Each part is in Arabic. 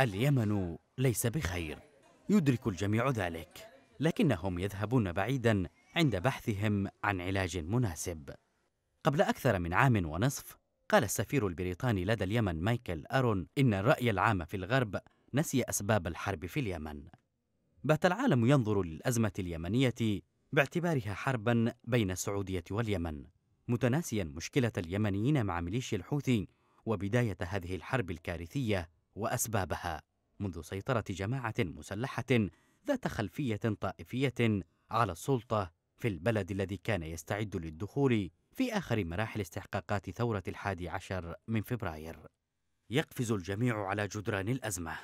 اليمن ليس بخير يدرك الجميع ذلك لكنهم يذهبون بعيدا عند بحثهم عن علاج مناسب قبل أكثر من عام ونصف قال السفير البريطاني لدى اليمن مايكل أرون إن الرأي العام في الغرب نسي أسباب الحرب في اليمن بات العالم ينظر للأزمة اليمنية باعتبارها حربا بين السعودية واليمن متناسيا مشكلة اليمنيين مع ميليشيا الحوثي وبداية هذه الحرب الكارثية وأسبابها منذ سيطرة جماعة مسلحة ذات خلفية طائفية على السلطة في البلد الذي كان يستعد للدخول في آخر مراحل استحقاقات ثورة الحادي عشر من فبراير يقفز الجميع على جدران الأزمة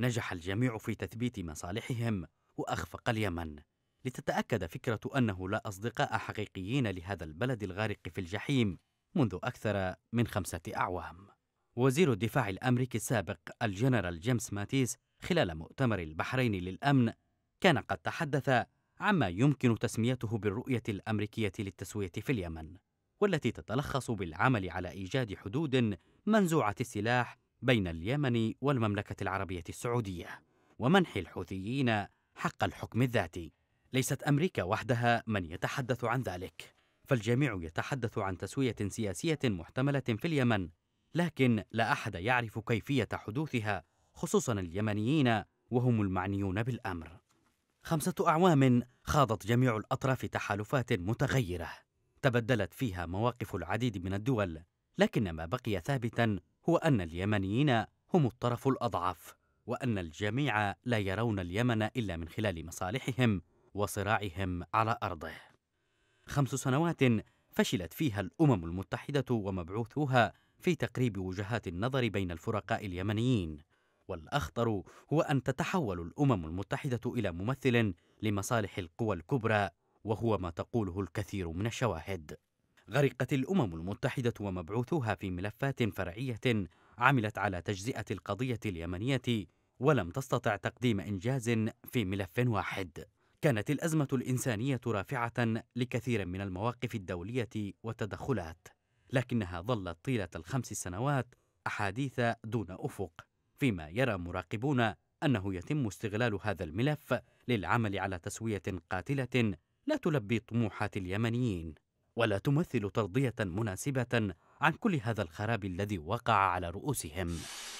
نجح الجميع في تثبيت مصالحهم وأخفق اليمن لتتأكد فكرة أنه لا أصدقاء حقيقيين لهذا البلد الغارق في الجحيم منذ أكثر من خمسة أعوام وزير الدفاع الأمريكي السابق الجنرال جيمس ماتيس خلال مؤتمر البحرين للأمن كان قد تحدث عما يمكن تسميته بالرؤية الأمريكية للتسوية في اليمن والتي تتلخص بالعمل على إيجاد حدود منزوعة السلاح بين اليمن والمملكة العربية السعودية ومنح الحوثيين حق الحكم الذاتي ليست أمريكا وحدها من يتحدث عن ذلك فالجميع يتحدث عن تسوية سياسية محتملة في اليمن لكن لا أحد يعرف كيفية حدوثها خصوصا اليمنيين وهم المعنيون بالأمر خمسة أعوام خاضت جميع الأطراف تحالفات متغيرة تبدلت فيها مواقف العديد من الدول لكن ما بقي ثابتا هو أن اليمنيين هم الطرف الأضعف وأن الجميع لا يرون اليمن إلا من خلال مصالحهم وصراعهم على أرضه خمس سنوات فشلت فيها الأمم المتحدة ومبعوثوها في تقريب وجهات النظر بين الفرقاء اليمنيين والأخطر هو أن تتحول الأمم المتحدة إلى ممثل لمصالح القوى الكبرى وهو ما تقوله الكثير من الشواهد غرقت الأمم المتحدة ومبعوثوها في ملفات فرعية عملت على تجزئة القضية اليمنية ولم تستطع تقديم إنجاز في ملف واحد كانت الأزمة الإنسانية رافعة لكثير من المواقف الدولية والتدخلات لكنها ظلت طيلة الخمس سنوات أحاديث دون أفق فيما يرى مراقبون أنه يتم استغلال هذا الملف للعمل على تسوية قاتلة لا تلبي طموحات اليمنيين ولا تمثل ترضية مناسبة عن كل هذا الخراب الذي وقع على رؤوسهم